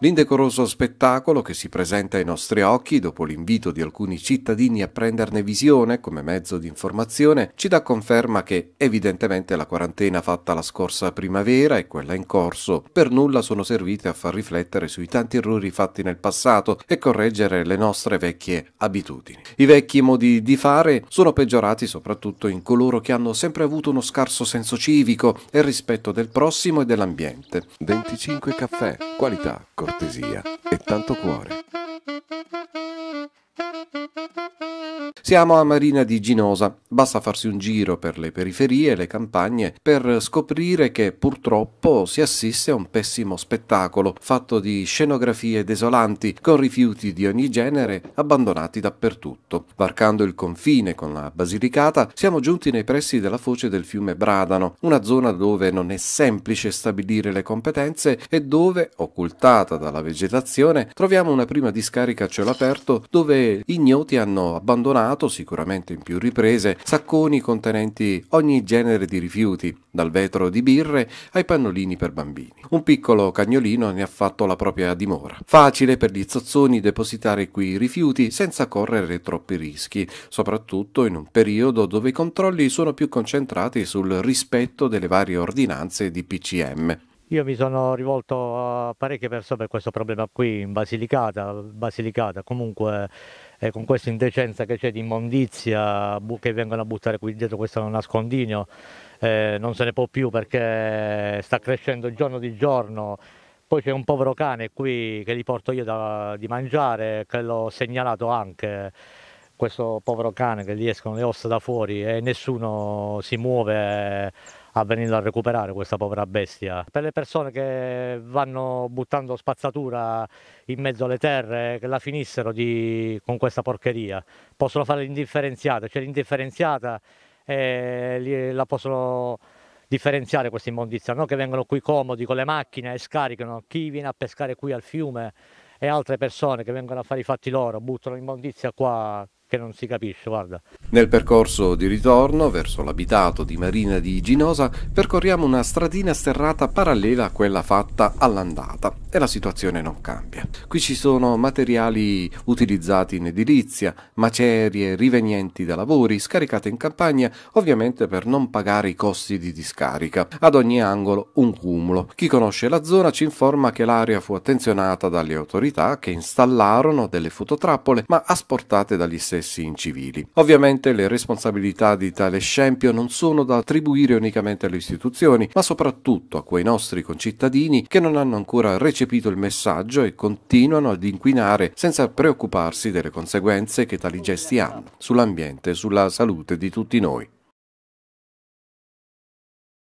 L'indecoroso spettacolo che si presenta ai nostri occhi dopo l'invito di alcuni cittadini a prenderne visione come mezzo di informazione ci dà conferma che evidentemente la quarantena fatta la scorsa primavera e quella in corso per nulla sono servite a far riflettere sui tanti errori fatti nel passato e correggere le nostre vecchie abitudini. I vecchi modi di fare sono peggiorati soprattutto in coloro che hanno sempre avuto uno scarso senso civico e rispetto del prossimo e dell'ambiente. 25 caffè Qualità, cortesia e tanto cuore. Siamo a Marina di Ginosa, basta farsi un giro per le periferie e le campagne per scoprire che purtroppo si assiste a un pessimo spettacolo fatto di scenografie desolanti con rifiuti di ogni genere abbandonati dappertutto. Varcando il confine con la Basilicata siamo giunti nei pressi della foce del fiume Bradano, una zona dove non è semplice stabilire le competenze e dove, occultata dalla vegetazione, troviamo una prima discarica a cielo aperto dove ignoti hanno abbandonato riportato, sicuramente in più riprese, sacconi contenenti ogni genere di rifiuti, dal vetro di birre ai pannolini per bambini. Un piccolo cagnolino ne ha fatto la propria dimora. Facile per gli zozzoni depositare qui i rifiuti senza correre troppi rischi, soprattutto in un periodo dove i controlli sono più concentrati sul rispetto delle varie ordinanze di PCM. Io mi sono rivolto a parecchie persone per questo problema qui in Basilicata, Basilicata comunque eh, con questa indecenza che c'è di immondizia che vengono a buttare qui dietro questo nascondigno, eh, non se ne può più perché sta crescendo giorno di giorno. Poi c'è un povero cane qui che gli porto io da, di mangiare, che l'ho segnalato anche, questo povero cane che gli escono le ossa da fuori e nessuno si muove a venire a recuperare questa povera bestia. Per le persone che vanno buttando spazzatura in mezzo alle terre, che la finissero di... con questa porcheria, possono fare l'indifferenziata, cioè l'indifferenziata eh, la possono differenziare questa immondizia, no? che vengono qui comodi con le macchine e scaricano chi viene a pescare qui al fiume e altre persone che vengono a fare i fatti loro, buttano l'immondizia qua che non si capisce, guarda. Nel percorso di ritorno verso l'abitato di Marina di Ginosa percorriamo una stradina sterrata parallela a quella fatta all'andata e la situazione non cambia. Qui ci sono materiali utilizzati in edilizia, macerie rivenienti da lavori scaricate in campagna ovviamente per non pagare i costi di discarica. Ad ogni angolo un cumulo. Chi conosce la zona ci informa che l'area fu attenzionata dalle autorità che installarono delle fototrappole ma asportate dagli stessi stessi incivili. Ovviamente le responsabilità di tale scempio non sono da attribuire unicamente alle istituzioni, ma soprattutto a quei nostri concittadini che non hanno ancora recepito il messaggio e continuano ad inquinare senza preoccuparsi delle conseguenze che tali gesti hanno sull'ambiente e sulla salute di tutti noi.